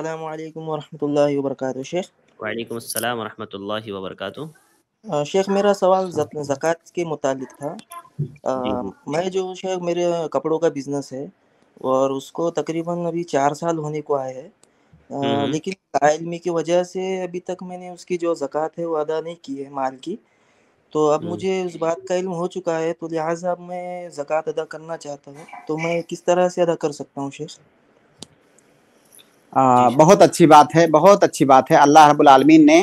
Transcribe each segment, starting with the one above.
अल्लाम वरहमल वर्क शेख शेख मेरा सवाल जक़ात के मुतालिक था आ, uh, मैं जो शेख मेरे कपड़ों का बिजनेस है और उसको तकरीबन अभी चार साल होने को आया है आ, लेकिन आलमी की वजह से अभी तक मैंने उसकी जो जक़ात है वो अदा नहीं की है माल की तो अब हम्म। मुझे उस बात का इल्म हो चुका है तो लिहाजा मैं जक़ात अदा करना चाहता हूँ तो मैं किस तरह से अदा कर सकता हूँ शेख आ, बहुत अच्छी बात है बहुत अच्छी बात है अल्लाह आलमीन ने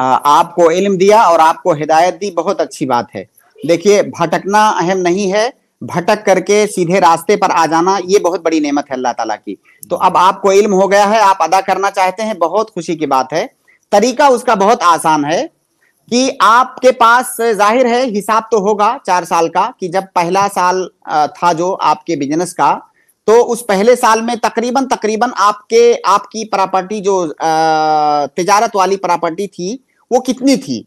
आ, आपको इल्म दिया और आपको हिदायत दी बहुत अच्छी बात है देखिए भटकना अहम नहीं है भटक करके सीधे रास्ते पर आ जाना ये बहुत बड़ी नेमत है अल्लाह ताला की तो अब आपको इल्म हो गया है आप अदा करना चाहते हैं बहुत खुशी की बात है तरीका उसका बहुत आसान है कि आपके पास जाहिर है हिसाब तो होगा चार साल का कि जब पहला साल था जो आपके बिजनेस का तो उस पहले साल में तकरीबन तकरीबन आपके आपकी प्रॉपर्टी जो तजारत वाली प्रॉपर्टी थी वो कितनी थी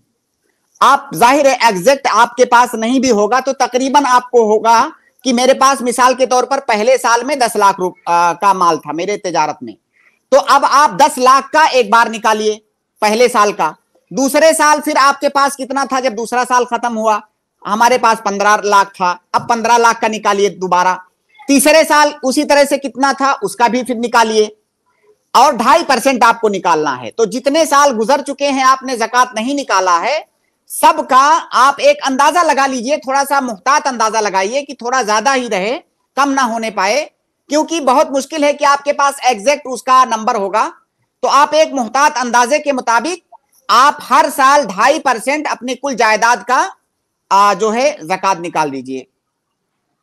आप जाहिर है एग्जैक्ट आपके पास नहीं भी होगा तो तकरीबन आपको होगा कि मेरे पास मिसाल के तौर पर पहले साल में दस लाख का माल था मेरे तजारत में तो अब आप दस लाख का एक बार निकालिए पहले साल का दूसरे साल फिर आपके पास कितना था जब दूसरा साल खत्म हुआ हमारे पास पंद्रह लाख था अब पंद्रह लाख का निकालिए दोबारा तीसरे साल उसी तरह से कितना था उसका भी फिर निकालिए और ढाई परसेंट आपको निकालना है तो जितने साल गुजर चुके हैं आपने जक़ात नहीं निकाला है सबका आप एक अंदाजा लगा लीजिए थोड़ा सा मुहतात अंदाजा लगाइए कि थोड़ा ज्यादा ही रहे कम ना होने पाए क्योंकि बहुत मुश्किल है कि आपके पास एग्जैक्ट उसका नंबर होगा तो आप एक मुहतात अंदाजे के मुताबिक आप हर साल ढाई परसेंट अपने कुल जायदाद का आ, जो है जकत निकाल दीजिए